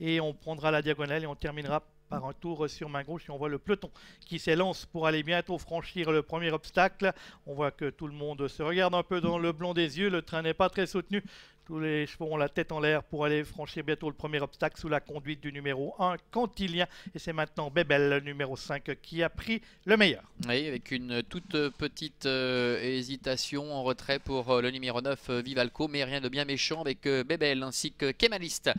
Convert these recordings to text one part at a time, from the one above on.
et on prendra la diagonale et on terminera par un tour sur main gauche on voit le peloton qui s'élance pour aller bientôt franchir le premier obstacle. On voit que tout le monde se regarde un peu dans le blanc des yeux, le train n'est pas très soutenu. Tous les chevaux ont la tête en l'air pour aller franchir bientôt le premier obstacle sous la conduite du numéro 1, Cantilien. Et c'est maintenant Bebel le numéro 5, qui a pris le meilleur. Oui, avec une toute petite euh, hésitation en retrait pour euh, le numéro 9, euh, Vivalco, mais rien de bien méchant avec Bebel ainsi que Kemaliste,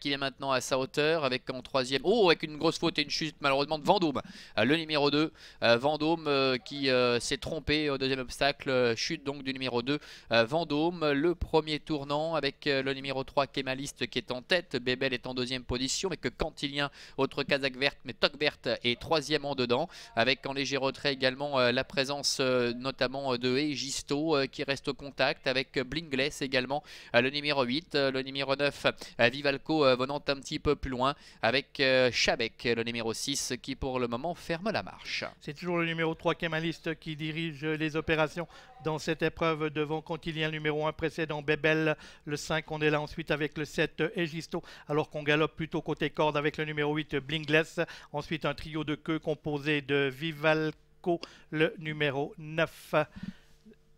qui est maintenant à sa hauteur, avec en troisième... Oh, avec une grosse faute et une chute, malheureusement, de Vendôme. le numéro 2, Vendôme, qui s'est trompé au deuxième obstacle, chute donc du numéro 2, Vendôme. Le premier tournant avec euh, le numéro 3 Kemaliste qui est en tête, Bebel est en deuxième position, mais que Cantilien, autre Kazakh verte, mais tocbert est troisième en dedans, avec en léger retrait également euh, la présence euh, notamment de Egisto qui reste au contact, avec Blingless également le numéro 8, le numéro 9 Vivalco venant un petit peu plus loin, avec Chabek le numéro 6 qui pour le moment ferme la marche. C'est toujours le numéro 3 Kemaliste qui dirige les opérations dans cette épreuve devant Cantilien numéro 1 précédent Bebel le 5, on est là ensuite avec le 7, euh, Egisto, alors qu'on galope plutôt côté corde avec le numéro 8, Blingless. Ensuite, un trio de queue composé de Vivalco, le numéro 9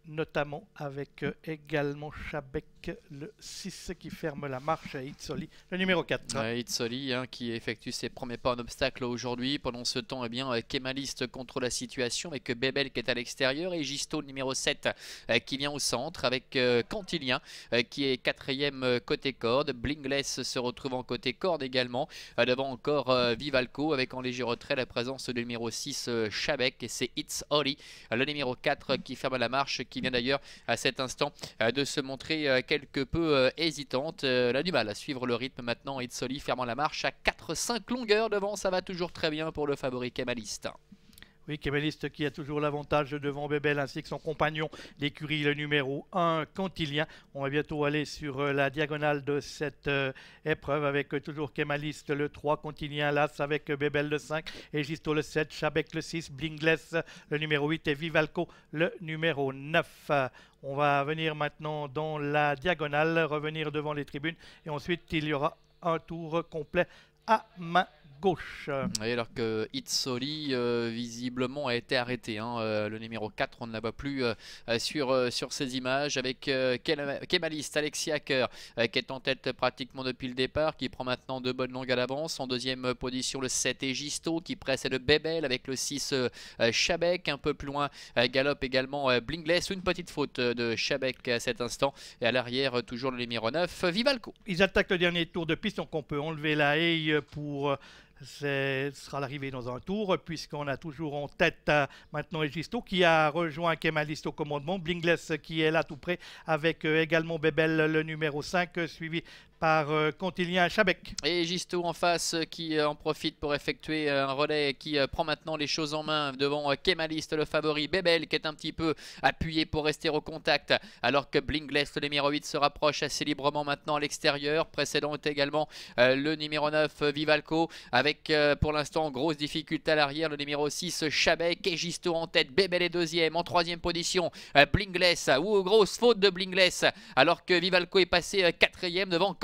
notamment avec euh, également Chabec le 6 qui ferme la marche à Itzoli, le numéro 4. Itzoli hein, qui effectue ses premiers pas en obstacle aujourd'hui. Pendant ce temps, eh bien, euh, Kemaliste contrôle la situation avec Bebel qui est à l'extérieur et Gisto le numéro 7 euh, qui vient au centre avec Cantilien qui est quatrième côté corde. Blingless se retrouve en côté corde également. Devant encore Vivalco avec en léger retrait la présence du numéro 6 Chabec et c'est Itzoli le numéro 4 qui ferme la marche qui vient d'ailleurs à cet instant euh, de se montrer euh, quelque peu euh, hésitante. Elle du mal à suivre le rythme maintenant. Et Soli fermant la marche à 4-5 longueurs devant. Ça va toujours très bien pour le favori camaliste. Oui, Kemaliste qui a toujours l'avantage devant Bébel ainsi que son compagnon d'écurie, le numéro 1, Cantilien. On va bientôt aller sur euh, la diagonale de cette euh, épreuve avec euh, toujours Kemaliste le 3, Cantilien l'As avec Bébel le 5, Egisto le 7, Chabek le 6, Blingless le numéro 8 et Vivalco le numéro 9. On va venir maintenant dans la diagonale, revenir devant les tribunes et ensuite il y aura un tour complet à main gauche. alors que Itzoli euh, visiblement a été arrêté, hein, euh, le numéro 4 on ne la voit plus euh, sur, sur ces images avec Kemalist Alexis Hacker qui est en tête pratiquement depuis le départ, qui prend maintenant deux bonnes longues à l'avance, en deuxième position le 7 Egisto qui presse le Bebel avec le 6 Chabek, un peu plus loin galope également Blingless, une petite faute de Chabek à cet instant et à l'arrière toujours le numéro 9 Vivalco. Ils attaquent le dernier tour de piste donc on peut enlever la haie pour ce sera l'arrivée dans un tour, puisqu'on a toujours en tête euh, maintenant Egisto qui a rejoint Kemalisto au commandement, Blingless euh, qui est là tout près, avec euh, également Bebel le numéro 5, suivi par euh, Contilien Chabec. Et Gisto en face euh, qui euh, en profite pour effectuer un relais qui prend maintenant les choses en main devant Kemaliste le favori. Bebel qui est un petit peu appuyé pour rester au contact alors que Blingless le numéro 8 se rapproche assez librement maintenant à l'extérieur. Précédent également le numéro 9 Vivalco avec pour l'instant grosse difficulté à l'arrière le numéro 6 Chabec et Gisto en tête. Bebel est deuxième en troisième position. Blingless ou grosse faute de Blingless alors que Vivalco est passé quatrième devant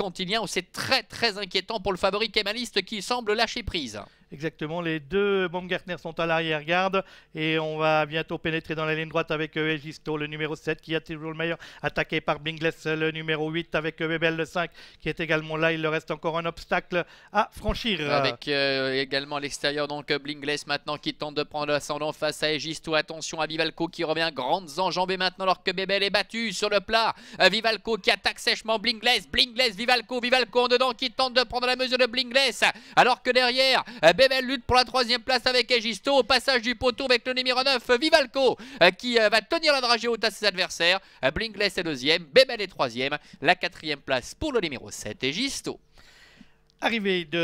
c'est très très inquiétant pour le favori kémaliste qui semble lâcher prise. Exactement, les deux Baumgartner sont à l'arrière-garde et on va bientôt pénétrer dans la ligne droite avec euh, Egisto, le numéro 7 qui a toujours le meilleur, attaqué par Bingless, le numéro 8 avec euh, Bebel, le 5 qui est également là. Il leur reste encore un obstacle à franchir. Avec euh, également l'extérieur, donc Bingless maintenant qui tente de prendre l'ascendant face à Egisto. Attention à Vivalco qui revient, grandes enjambées maintenant alors que Bebel est battu sur le plat. Vivalco qui attaque sèchement Blingless Blingless, Vivalco, Vivalco en dedans qui tente de prendre la mesure de Blingless alors que derrière... Bebel Bebel lutte pour la troisième place avec Egisto. Au passage du poteau avec le numéro 9, Vivalco, euh, qui euh, va tenir la dragée haute à ses adversaires. Euh, Blinkless est deuxième, Bebel est troisième. La quatrième place pour le numéro 7, Egisto. Arrivée de